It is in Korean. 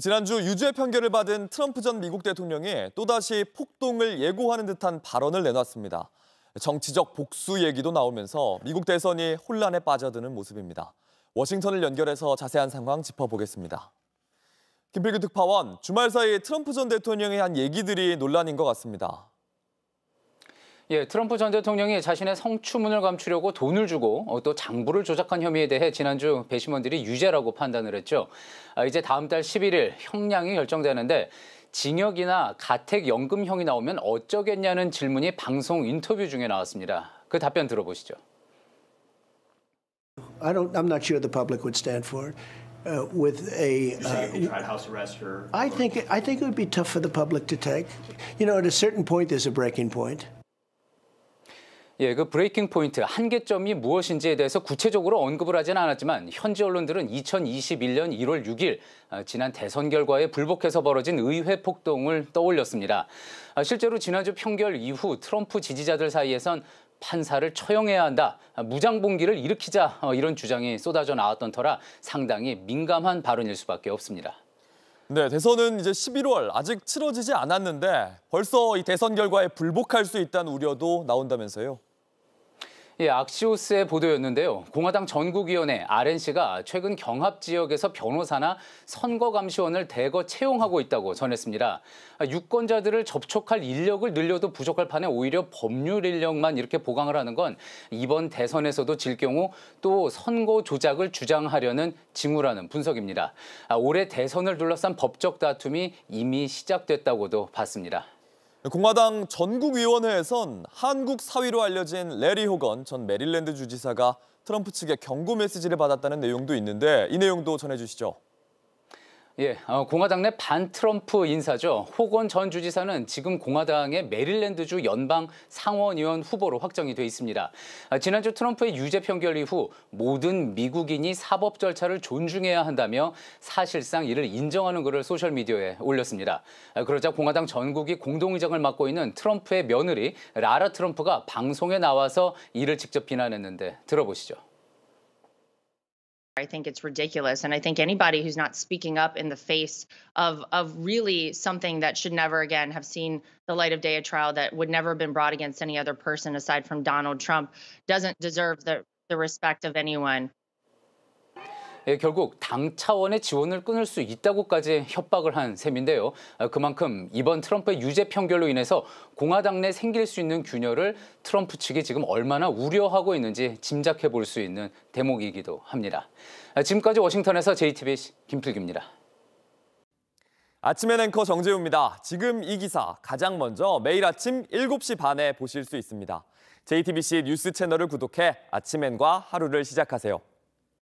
지난주 유죄 판결을 받은 트럼프 전 미국 대통령이 또다시 폭동을 예고하는 듯한 발언을 내놨습니다. 정치적 복수 얘기도 나오면서 미국 대선이 혼란에 빠져드는 모습입니다. 워싱턴을 연결해서 자세한 상황 짚어보겠습니다. 김필규 특파원, 주말 사이 트럼프 전 대통령의 한 얘기들이 논란인 것 같습니다. 예, 트럼프 전 대통령이 자신의 성추문을 감추려고 돈을 주고 또 장부를 조작한 혐의에 대해 지난주 배심원들이 유죄라고 판단을 했죠. 아, 이제 다음 달 11일 형량이 결정되는데 징역이나 가택연금형이 나오면 어쩌겠냐는 질문이 방송 인터뷰 중에 나왔습니다. 그 답변 들어보시죠. I don't, I'm not sure the public would stand for it. Uh, with a. Uh, I think I think it would be tough for the public to take. You know, at a certain point, there's a breaking point. 예, 그 브레이킹 포인트 한계점이 무엇인지에 대해서 구체적으로 언급을 하진 않았지만 현지 언론들은 2021년 1월 6일 지난 대선 결과에 불복해서 벌어진 의회 폭동을 떠올렸습니다. 아, 실제로 지난주 평결 이후 트럼프 지지자들 사이에선 판사를 처형해야 한다, 아, 무장봉기를 일으키자 어, 이런 주장이 쏟아져 나왔던 터라 상당히 민감한 발언일 수밖에 없습니다. 네, 대선은 이제 11월 아직 치러지지 않았는데 벌써 이 대선 결과에 불복할 수 있다는 우려도 나온다면서요. 예, 악시오스의 보도였는데요. 공화당 전국위원회 RNC가 최근 경합 지역에서 변호사나 선거감시원을 대거 채용하고 있다고 전했습니다. 아, 유권자들을 접촉할 인력을 늘려도 부족할 판에 오히려 법률 인력만 이렇게 보강을 하는 건 이번 대선에서도 질 경우 또 선거 조작을 주장하려는 징후라는 분석입니다. 아, 올해 대선을 둘러싼 법적 다툼이 이미 시작됐다고도 봤습니다. 공화당 전국위원회에선 한국 사위로 알려진 레리 호건 전 메릴랜드 주지사가 트럼프 측의 경고 메시지를 받았다는 내용도 있는데 이 내용도 전해주시죠. 예, 어, 공화당 내 반 트럼프 인사죠. 호건 전 주지사는 지금 공화당의 메릴랜드주 연방 상원의원 후보로 확정이 돼 있습니다. 아, 지난주 트럼프의 유죄 판결 이후 모든 미국인이 사법 절차를 존중해야 한다며 사실상 이를 인정하는 글을 소셜미디어에 올렸습니다. 아, 그러자 공화당 전국이 공동의장을 맡고 있는 트럼프의 며느리 라라 트럼프가 방송에 나와서 이를 직접 비난했는데 들어보시죠. I think it's ridiculous. And I think anybody who's not speaking up in the face of of really something that should never again have seen the light of day a trial that would never have been brought against any other person aside from Donald Trump doesn't deserve the, the respect of anyone. 예, 결국 당 차원의 지원을 끊을 수 있다고까지 협박을 한 셈인데요. 아, 그만큼 이번 트럼프의 유죄 평결로 인해서 공화당 내 생길 수 있는 균열을 트럼프 측이 지금 얼마나 우려하고 있는지 짐작해 볼 수 있는 대목이기도 합니다. 아, 지금까지 워싱턴에서 JTBC 김필규입니다. 아침엔 앵커 정재우입니다. 지금 이 기사 가장 먼저 매일 아침 7시 반에 보실 수 있습니다. JTBC 뉴스 채널을 구독해 아침엔과 하루를 시작하세요.